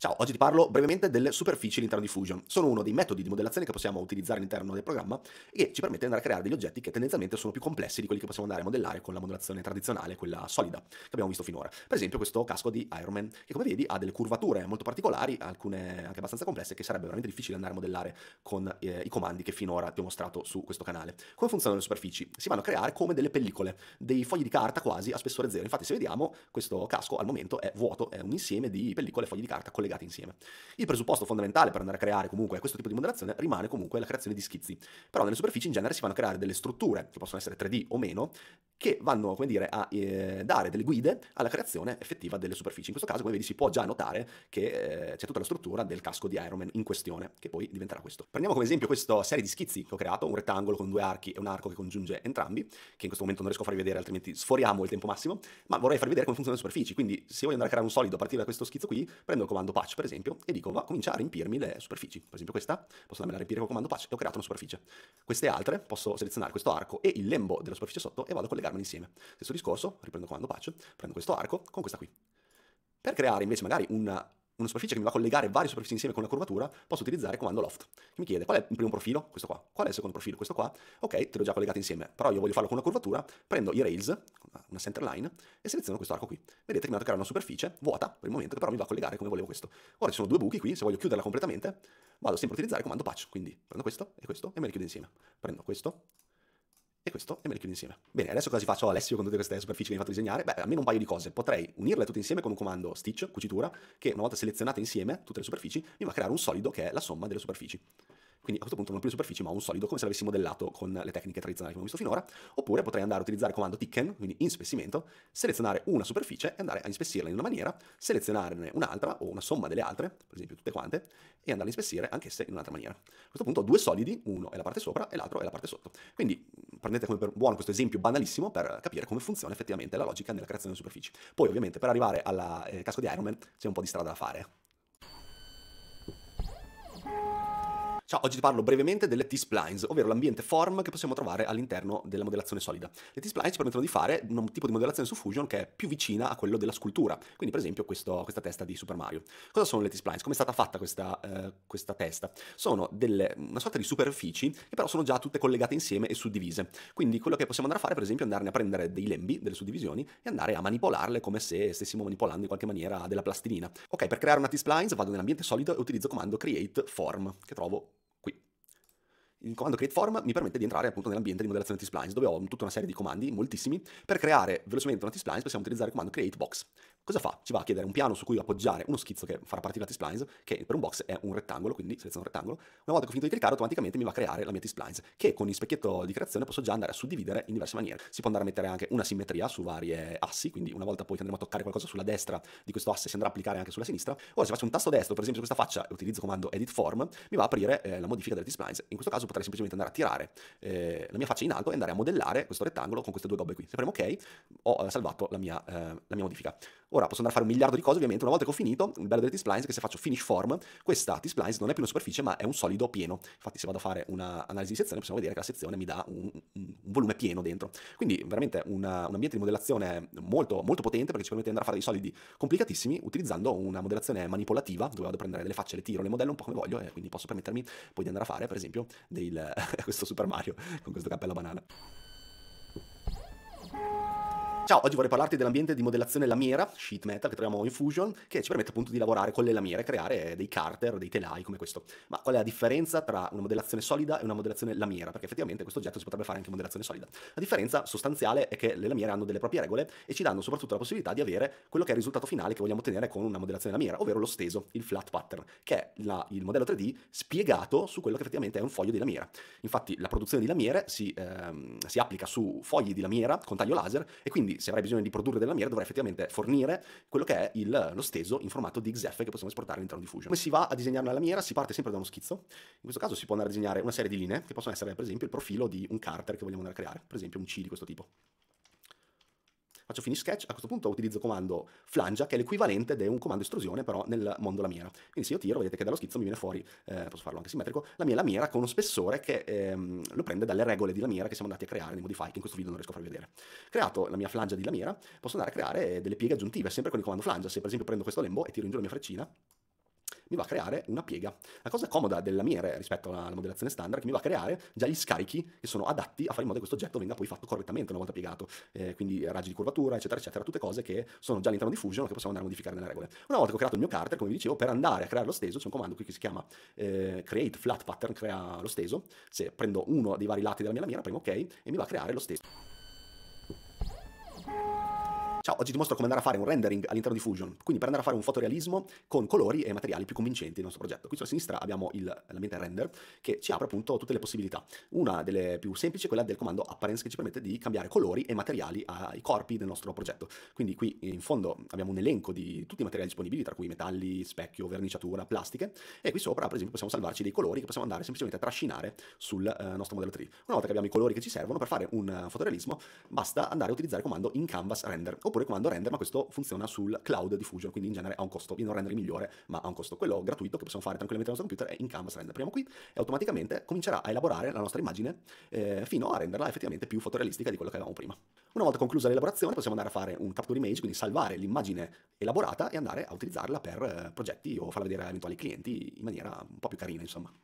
Ciao, oggi ti parlo brevemente delle superfici all'interno di Fusion. Sono uno dei metodi di modellazione che possiamo utilizzare all'interno del programma e ci permette di andare a creare degli oggetti che tendenzialmente sono più complessi di quelli che possiamo andare a modellare con la modellazione tradizionale, quella solida, che abbiamo visto finora. Per esempio questo casco di Iron Man, che come vedi ha delle curvature molto particolari, alcune anche abbastanza complesse, che sarebbe veramente difficile andare a modellare con eh, i comandi che finora ti ho mostrato su questo canale. Come funzionano le superfici? Si vanno a creare come delle pellicole, dei fogli di carta quasi a spessore zero. Infatti se vediamo, questo casco al momento è vuoto, è un insieme di pellicole e fogli di carta collegati collegati insieme. Il presupposto fondamentale per andare a creare comunque questo tipo di moderazione rimane comunque la creazione di schizzi, però nelle superfici in genere si vanno a creare delle strutture, che possono essere 3D o meno, che vanno, come dire, a eh, dare delle guide alla creazione effettiva delle superfici. In questo caso, come vedi, si può già notare che eh, c'è tutta la struttura del casco di Iron Man in questione, che poi diventerà questo. Prendiamo come esempio questa serie di schizzi che ho creato, un rettangolo con due archi e un arco che congiunge entrambi, che in questo momento non riesco a farvi vedere, altrimenti sforiamo il tempo massimo, ma vorrei farvi vedere come funzionano le superfici. Quindi, se voglio andare a creare un solido a partire da questo schizzo qui, prendo il comando patch, per esempio, e dico va, comincia a riempirmi le superfici. Per esempio questa, posso andarmela a riempire col comando patch e ho creato una superficie. Queste altre, posso selezionare questo arco e il lembo della superficie sotto e vado a collegarmi insieme. Stesso discorso, riprendo il comando patch, prendo questo arco con questa qui. Per creare invece magari una una superficie che mi va a collegare varie superfici insieme con una curvatura, posso utilizzare il comando loft, che mi chiede qual è il primo profilo, questo qua, qual è il secondo profilo, questo qua, ok, te l'ho già collegato insieme, però io voglio farlo con una curvatura, prendo i rails, una center line, e seleziono questo arco qui. Vedete che mi ha creare una superficie vuota per il momento, che però mi va a collegare come volevo questo. Ora ci sono due buchi qui, se voglio chiuderla completamente, vado sempre a utilizzare il comando patch, quindi prendo questo e questo e me li chiudo insieme. Prendo questo e questo e me le chiudo insieme. Bene, adesso cosa faccio Alessio con tutte queste superfici che mi hai fatto disegnare? Beh, almeno un paio di cose. Potrei unirle tutte insieme con un comando stitch, cucitura, che una volta selezionate insieme tutte le superfici, mi va a creare un solido che è la somma delle superfici. Quindi a questo punto non più le superfici, ma un solido come se l'avessi modellato con le tecniche tradizionali che abbiamo visto finora. Oppure potrei andare a utilizzare il comando ticken, quindi inspessimento, selezionare una superficie e andare a inspessirla in una maniera, selezionarne un'altra o una somma delle altre, per esempio tutte quante, e andare a inspessire anch'esse in un'altra maniera. A questo punto due solidi, uno è la parte sopra e l'altro è la parte sotto. Quindi prendete come buono questo esempio banalissimo per capire come funziona effettivamente la logica nella creazione di superfici. Poi ovviamente per arrivare al eh, casco di Iron Man c'è un po' di strada da fare. Ciao, oggi ti parlo brevemente delle T-splines, ovvero l'ambiente form che possiamo trovare all'interno della modellazione solida. Le T-splines ci permettono di fare un tipo di modellazione su Fusion che è più vicina a quello della scultura, quindi per esempio questo, questa testa di Super Mario. Cosa sono le T-splines? Come è stata fatta questa, eh, questa testa? Sono delle, una sorta di superfici che però sono già tutte collegate insieme e suddivise. Quindi quello che possiamo andare a fare per esempio è andarne a prendere dei lembi, delle suddivisioni, e andare a manipolarle come se stessimo manipolando in qualche maniera della plastilina. Ok, per creare una T-splines vado nell'ambiente solido e utilizzo il comando create form, che trovo il comando create form mi permette di entrare appunto nell'ambiente di modellazione t-splines dove ho tutta una serie di comandi, moltissimi, per creare velocemente una t-splines possiamo utilizzare il comando create box cosa fa? Ci va a chiedere un piano su cui appoggiare uno schizzo che farà partire la T-splines, che per un box è un rettangolo, quindi seleziono un rettangolo. Una volta che ho finito di cliccare, automaticamente mi va a creare la mia T-splines, che con il specchietto di creazione posso già andare a suddividere in diverse maniere. Si può andare a mettere anche una simmetria su varie assi, quindi una volta poi che andremo a toccare qualcosa sulla destra di questo asse si andrà a applicare anche sulla sinistra. Ora se faccio un tasto destro, per esempio su questa faccia, e utilizzo il comando Edit Form, mi va a aprire eh, la modifica delle T-splines. In questo caso potrei semplicemente andare a tirare eh, la mia faccia in alto e andare a modellare questo rettangolo con queste due gobbe qui. Se premo OK, ho eh, salvato la mia, eh, la mia modifica. Ora posso andare a fare un miliardo di cose, ovviamente una volta che ho finito, il bello delle T-splines è che se faccio finish form, questa T-splines non è più una superficie ma è un solido pieno. Infatti se vado a fare un'analisi di sezione possiamo vedere che la sezione mi dà un, un volume pieno dentro. Quindi veramente una, un ambiente di modellazione molto, molto potente perché ci permette di andare a fare dei solidi complicatissimi utilizzando una modellazione manipolativa dove vado a prendere delle facce, le tiro, le modello un po' come voglio e quindi posso permettermi poi di andare a fare per esempio del, questo Super Mario con questo cappello banana. Ciao, oggi vorrei parlarti dell'ambiente di modellazione lamiera, sheet metal, che troviamo in Fusion, che ci permette appunto di lavorare con le lamiere creare dei carter, dei telai come questo. Ma qual è la differenza tra una modellazione solida e una modellazione lamiera? Perché effettivamente questo oggetto si potrebbe fare anche in modellazione solida. La differenza sostanziale è che le lamiere hanno delle proprie regole e ci danno soprattutto la possibilità di avere quello che è il risultato finale che vogliamo ottenere con una modellazione lamiera, ovvero lo steso, il flat pattern, che è la, il modello 3D spiegato su quello che effettivamente è un foglio di lamiera. Infatti la produzione di lamiere si, ehm, si applica su fogli di lamiera con taglio laser e quindi se avrai bisogno di produrre della mira dovrai effettivamente fornire quello che è il, lo steso in formato di XF che possiamo esportare all'interno di Fusion. Come si va a disegnare la lamiera? Si parte sempre da uno schizzo, in questo caso si può andare a disegnare una serie di linee che possono essere per esempio il profilo di un carter che vogliamo andare a creare, per esempio un C di questo tipo faccio finish sketch, a questo punto utilizzo comando flangia, che è l'equivalente di un comando estrusione, però nel mondo lamiera. Quindi se io tiro, vedete che dallo schizzo mi viene fuori, eh, posso farlo anche simmetrico, la mia lamiera con uno spessore che ehm, lo prende dalle regole di lamiera che siamo andati a creare nei modify, che in questo video non riesco a farvi vedere. Creato la mia flangia di lamiera, posso andare a creare eh, delle pieghe aggiuntive, sempre con il comando flangia. Se per esempio prendo questo lembo e tiro in giù la mia freccina, mi va a creare una piega. La cosa comoda del lamiere rispetto alla modellazione standard è che mi va a creare già gli scarichi che sono adatti a fare in modo che questo oggetto venga poi fatto correttamente una volta piegato, eh, quindi raggi di curvatura, eccetera, eccetera, tutte cose che sono già all'interno di Fusion che possiamo andare a modificare nelle regole. Una volta che ho creato il mio carter, come vi dicevo, per andare a creare lo steso c'è un comando qui che si chiama eh, create flat pattern, crea lo steso, se prendo uno dei vari lati della mia lamiera, premo ok e mi va a creare lo steso. Ciao, oggi ti mostro come andare a fare un rendering all'interno di Fusion, quindi per andare a fare un fotorealismo con colori e materiali più convincenti del nostro progetto. Qui sulla sinistra abbiamo il, l'ambiente render che ci apre appunto tutte le possibilità. Una delle più semplici è quella del comando apparence che ci permette di cambiare colori e materiali ai corpi del nostro progetto. Quindi qui in fondo abbiamo un elenco di tutti i materiali disponibili, tra cui metalli, specchio, verniciatura, plastiche e qui sopra per esempio possiamo salvarci dei colori che possiamo andare semplicemente a trascinare sul eh, nostro modello 3D. Una volta che abbiamo i colori che ci servono per fare un fotorealismo basta andare a utilizzare il comando in canvas render oppure oppure comando render, ma questo funziona sul cloud di Fusion, quindi in genere ha un costo, viene un render migliore, ma ha un costo. Quello gratuito che possiamo fare tranquillamente nel nostro computer è in canvas render. Apriamo qui e automaticamente comincerà a elaborare la nostra immagine eh, fino a renderla effettivamente più fotorealistica di quello che avevamo prima. Una volta conclusa l'elaborazione possiamo andare a fare un capture image, quindi salvare l'immagine elaborata e andare a utilizzarla per eh, progetti o farla vedere a eventuali clienti in maniera un po' più carina, insomma.